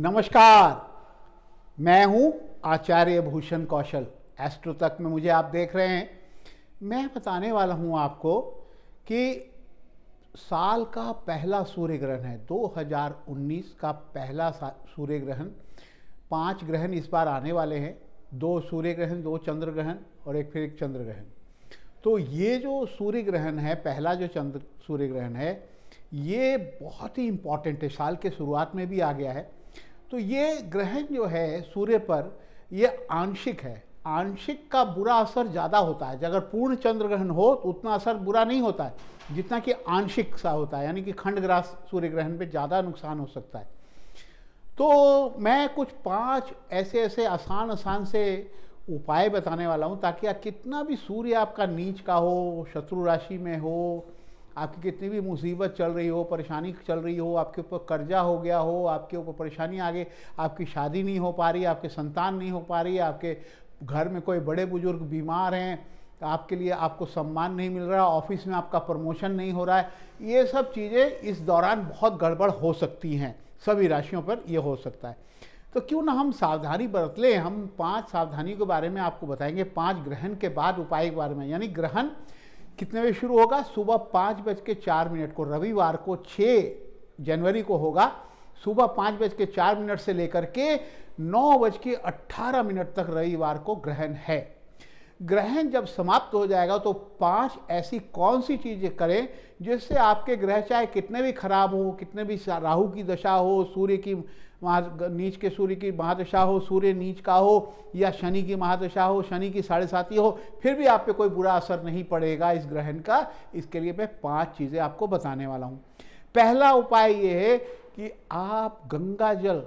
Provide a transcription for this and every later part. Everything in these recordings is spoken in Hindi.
नमस्कार मैं हूं आचार्य भूषण कौशल एस्ट्रो तक में मुझे आप देख रहे हैं मैं बताने वाला हूं आपको कि साल का पहला सूर्य ग्रहण है 2019 का पहला सूर्य ग्रहण पांच ग्रहण इस बार आने वाले हैं दो सूर्य ग्रहण दो चंद्र ग्रहण और एक फिर एक चंद्र ग्रहण तो ये जो सूर्य ग्रहण है पहला जो चंद्र सूर्य ग्रहण है ये बहुत ही इम्पॉर्टेंट है साल के शुरुआत में भी आ गया है तो ये ग्रहण जो है सूर्य पर ये आंशिक है आंशिक का बुरा असर ज़्यादा होता है अगर पूर्ण चंद्र ग्रहण हो तो उतना असर बुरा नहीं होता है जितना कि आंशिक सा होता है यानी कि खंडग्रास सूर्य ग्रहण पे ज़्यादा नुकसान हो सकता है तो मैं कुछ पांच ऐसे ऐसे आसान आसान से उपाय बताने वाला हूँ ताकि आप कितना भी सूर्य आपका नीच का हो शत्रु राशि में हो आपकी कितनी भी मुसीबत चल रही हो परेशानी चल रही हो आपके ऊपर कर्जा हो गया हो आपके ऊपर परेशानी आ गई आपकी शादी नहीं हो पा रही आपके संतान नहीं हो पा रही आपके घर में कोई बड़े बुजुर्ग बीमार हैं आपके लिए आपको सम्मान नहीं मिल रहा ऑफिस में आपका प्रमोशन नहीं हो रहा है ये सब चीज़ें इस दौरान बहुत गड़बड़ हो सकती हैं सभी राशियों पर यह हो सकता है तो क्यों ना हम सावधानी बरत लें हम पांच सावधानी के बारे में आपको बताएंगे पांच ग्रहण के बाद उपाय के बारे में यानी ग्रहण कितने बजे शुरू होगा सुबह पाँच बज के चार मिनट को रविवार को छः जनवरी को होगा सुबह पाँच बज के चार मिनट से लेकर के नौ बज के अट्ठारह मिनट तक रविवार को ग्रहण है ग्रहण जब समाप्त हो जाएगा तो पांच ऐसी कौन सी चीज़ें करें जिससे आपके ग्रह चाहे कितने भी खराब हो कितने भी राहु की दशा हो सूर्य की महा नीच के सूर्य की महादशा हो सूर्य नीच का हो या शनि की महादशा हो शनि की साढ़े साथी हो फिर भी आप पे कोई बुरा असर नहीं पड़ेगा इस ग्रहण का इसके लिए मैं पांच चीज़ें आपको बताने वाला हूँ पहला उपाय ये है कि आप गंगा जल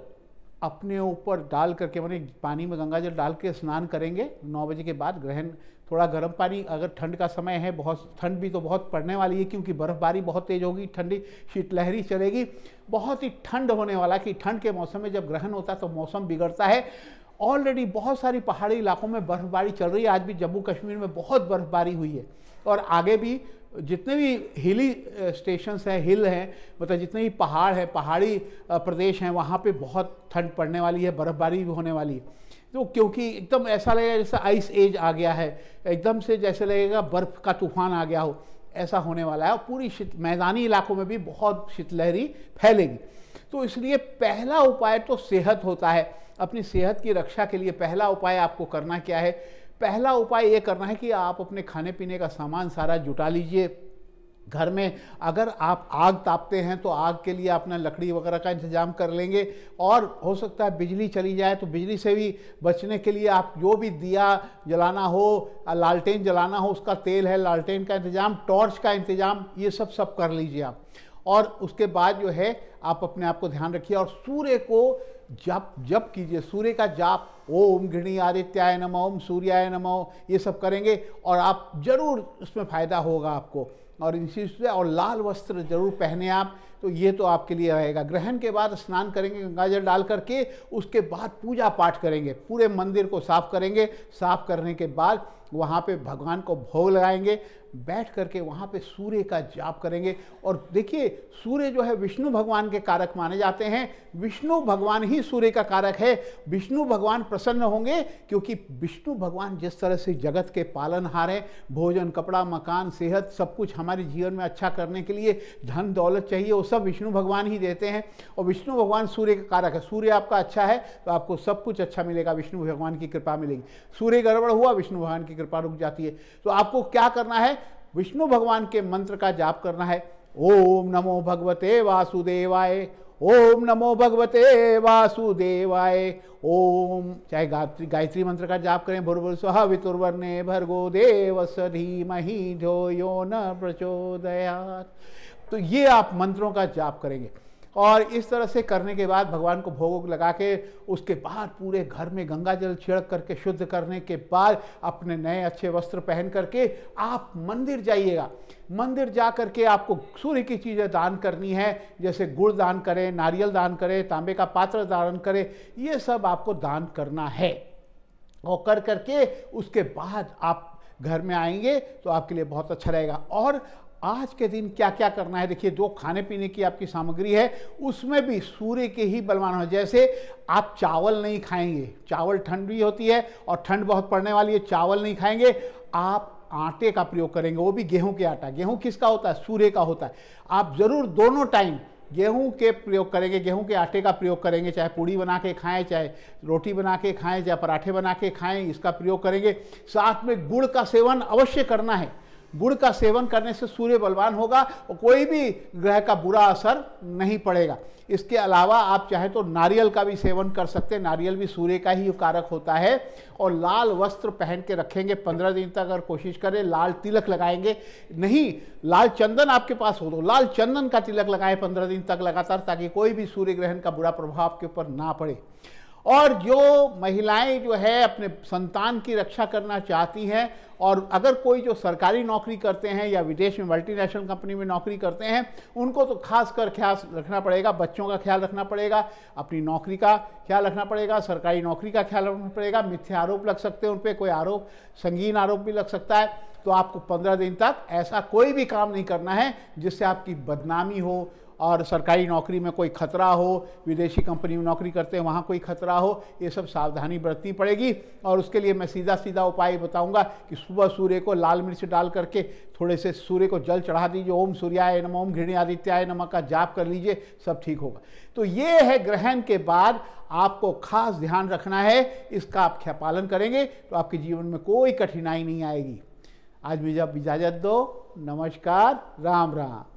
अपने ऊपर डाल करके मैंने पानी में गंगा जल डाल के स्नान करेंगे नौ बजे के बाद ग्रहण थोड़ा गर्म पानी अगर ठंड का समय है बहुत ठंड भी तो बहुत पड़ने वाली है क्योंकि बर्फ़बारी बहुत तेज़ होगी ठंडी शीतलहरी चलेगी बहुत ही ठंड होने वाला कि ठंड के मौसम में जब ग्रहण होता है तो मौसम बिगड़ता है ऑलरेडी बहुत सारी पहाड़ी इलाकों में बर्फ़बारी चल रही है आज भी जम्मू कश्मीर में बहुत बर्फ़बारी हुई है और आगे भी जितने भी हिली स्टेशंस हैं हिल हैं मतलब जितने भी पहाड़ हैं पहाड़ी प्रदेश हैं वहाँ पे बहुत ठंड पड़ने वाली है बर्फ़बारी भी होने वाली है तो क्योंकि एकदम ऐसा लगेगा जैसे आइस एज आ गया है एकदम से जैसे लगेगा बर्फ़ का तूफान आ गया हो ऐसा होने वाला है और पूरी शीत मैदानी इलाकों में भी बहुत शीतलहरी फैलेगी तो इसलिए पहला उपाय तो सेहत होता है अपनी सेहत की रक्षा के लिए पहला उपाय आपको करना क्या है पहला उपाय ये करना है कि आप अपने खाने पीने का सामान सारा जुटा लीजिए घर में अगर आप आग तापते हैं तो आग के लिए अपना लकड़ी वगैरह का इंतजाम कर लेंगे और हो सकता है बिजली चली जाए तो बिजली से भी बचने के लिए आप जो भी दिया जलाना हो लालटेन जलाना हो उसका तेल है लालटेन का इंतजाम टॉर्च का इंतजाम ये सब सब कर लीजिए आप और उसके बाद जो है आप अपने आप को ध्यान रखिए और सूर्य को जप जप कीजिए सूर्य का जाप ओम घृणी आदित्याय नम ओम सूर्याय नम ये सब करेंगे और आप जरूर उसमें फ़ायदा होगा आपको और इन चीज़ से और लाल वस्त्र जरूर पहने आप तो ये तो आपके लिए रहेगा ग्रहण के बाद स्नान करेंगे गंगा डाल करके उसके बाद पूजा पाठ करेंगे पूरे मंदिर को साफ करेंगे साफ करने के बाद वहाँ पे भगवान को भोग लगाएंगे बैठ करके वहाँ पे सूर्य का जाप करेंगे और देखिए सूर्य जो है विष्णु भगवान के कारक माने जाते हैं विष्णु भगवान ही सूर्य का कारक है विष्णु भगवान प्रसन्न होंगे क्योंकि विष्णु भगवान जिस तरह से जगत के पालनहार हैं भोजन कपड़ा मकान सेहत सब कुछ हमारे जीवन में अच्छा करने के लिए धन दौलत चाहिए वो सब विष्णु भगवान ही देते हैं और विष्णु भगवान सूर्य का कारक है सूर्य आपका अच्छा है तो आपको सब कुछ अच्छा मिलेगा विष्णु भगवान की कृपा मिलेगी सूर्य गड़बड़ हुआ विष्णु भगवान की कृपा रुक जाती है तो आपको क्या करना है विष्णु भगवान के मंत्र का जाप करना है ओम नमो भगवते वासुदेवाय ओम नमो भगवते वासुदेवाय ओम चाहे गायत्री गायत्री मंत्र का जाप करें भुर भुर स्व वितुर्वर्णे भर्गो देव सधी मही ध्यो यो न प्रचोदया तो ये आप मंत्रों का जाप करेंगे और इस तरह से करने के बाद भगवान को भोग लगा के उसके बाद पूरे घर में गंगा जल छिड़क करके शुद्ध करने के बाद अपने नए अच्छे वस्त्र पहन करके आप मंदिर जाइएगा मंदिर जा करके आपको सूर्य की चीज़ें दान करनी है जैसे गुड़ दान करें नारियल दान करें तांबे का पात्र दान करें ये सब आपको दान करना है और कर करके उसके बाद आप घर में आएंगे तो आपके लिए बहुत अच्छा रहेगा और आज के दिन क्या क्या करना है देखिए जो खाने पीने की आपकी सामग्री है उसमें भी सूर्य के ही बलवान हो जैसे आप चावल नहीं खाएंगे चावल ठंड भी होती है और ठंड बहुत पड़ने वाली है चावल नहीं खाएंगे आप आटे का प्रयोग करेंगे वो भी गेहूं के आटा गेहूं किसका होता है सूर्य का होता है आप ज़रूर दोनों टाइम गेहूं के प्रयोग करेंगे गेहूं के आटे का प्रयोग करेंगे चाहे पूड़ी बना के खाएं चाहे रोटी बना के खाएं चाहे पराठे बना के खाएं इसका प्रयोग करेंगे साथ में गुड़ का सेवन अवश्य करना है गुड़ का सेवन करने से सूर्य बलवान होगा और कोई भी ग्रह का बुरा असर नहीं पड़ेगा इसके अलावा आप चाहे तो नारियल का भी सेवन कर सकते हैं नारियल भी सूर्य का ही कारक होता है और लाल वस्त्र पहन के रखेंगे पंद्रह दिन तक अगर कोशिश करें लाल तिलक लगाएंगे नहीं लाल चंदन आपके पास हो तो लाल चंदन का तिलक लगाएं पंद्रह दिन तक लगातार ताकि कोई भी सूर्य ग्रहण का बुरा प्रभाव आपके ऊपर ना पड़े और जो महिलाएं जो है अपने संतान की रक्षा करना चाहती हैं और अगर कोई जो सरकारी नौकरी करते हैं या विदेश में मल्टीनेशनल कंपनी में नौकरी करते हैं उनको तो खास कर ख्याल रखना पड़ेगा बच्चों का ख्याल रखना पड़ेगा अपनी नौकरी का ख्याल रखना पड़ेगा सरकारी नौकरी का ख्याल रखना पड़ेगा मिथ्या आरोप लग सकते हैं उन पर कोई आरोप संगीन आरोप भी लग सकता है तो आपको पंद्रह दिन तक ऐसा कोई भी काम नहीं करना है जिससे आपकी बदनामी हो और सरकारी नौकरी में कोई खतरा हो विदेशी कंपनी में नौकरी करते हैं वहाँ कोई खतरा हो ये सब सावधानी बरतनी पड़ेगी और उसके लिए मैं सीधा सीधा उपाय बताऊँगा कि सुबह सूर्य को लाल मिर्च डाल करके थोड़े से सूर्य को जल चढ़ा दीजिए ओम सूर्याय नम ओम घृणी आदित्याय नमक का जाप कर लीजिए सब ठीक होगा तो ये है ग्रहण के बाद आपको खास ध्यान रखना है इसका आप पालन करेंगे तो आपके जीवन में कोई कठिनाई नहीं आएगी आज मुझे इजाज़त दो नमस्कार राम राम